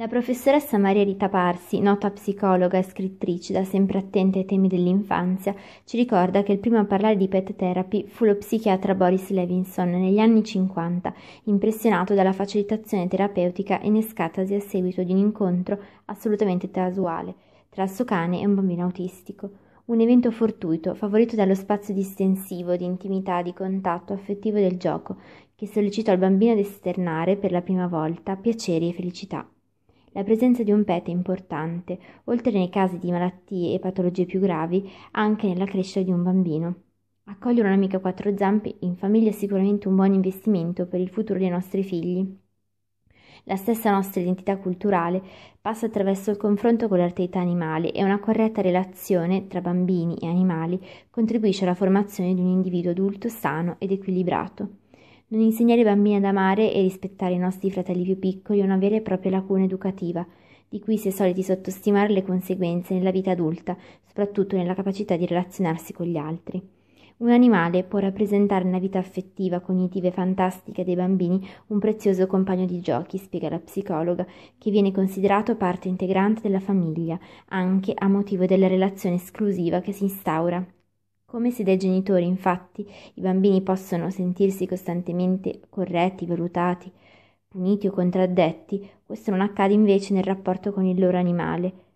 La professoressa Maria Rita Parsi, nota psicologa e scrittrice da sempre attenta ai temi dell'infanzia, ci ricorda che il primo a parlare di pet therapy fu lo psichiatra Boris Levinson negli anni 50, impressionato dalla facilitazione terapeutica innescatasi a seguito di un incontro assolutamente casuale tra il suo cane e un bambino autistico. Un evento fortuito, favorito dallo spazio distensivo, di intimità, di contatto affettivo del gioco, che sollecitò il bambino ad esternare per la prima volta piaceri e felicità. La presenza di un PET è importante, oltre nei casi di malattie e patologie più gravi, anche nella crescita di un bambino. Accogliere un'amica a quattro zampe in famiglia è sicuramente un buon investimento per il futuro dei nostri figli. La stessa nostra identità culturale passa attraverso il confronto con l'arteità animale e una corretta relazione tra bambini e animali contribuisce alla formazione di un individuo adulto sano ed equilibrato. Non insegnare ai bambini ad amare e rispettare i nostri fratelli più piccoli è una vera e propria lacuna educativa, di cui si è soliti sottostimare le conseguenze nella vita adulta, soprattutto nella capacità di relazionarsi con gli altri. Un animale può rappresentare nella vita affettiva, cognitiva e fantastica dei bambini un prezioso compagno di giochi, spiega la psicologa, che viene considerato parte integrante della famiglia, anche a motivo della relazione esclusiva che si instaura come se dai genitori, infatti, i bambini possono sentirsi costantemente corretti, valutati, puniti o contraddetti, questo non accade invece nel rapporto con il loro animale,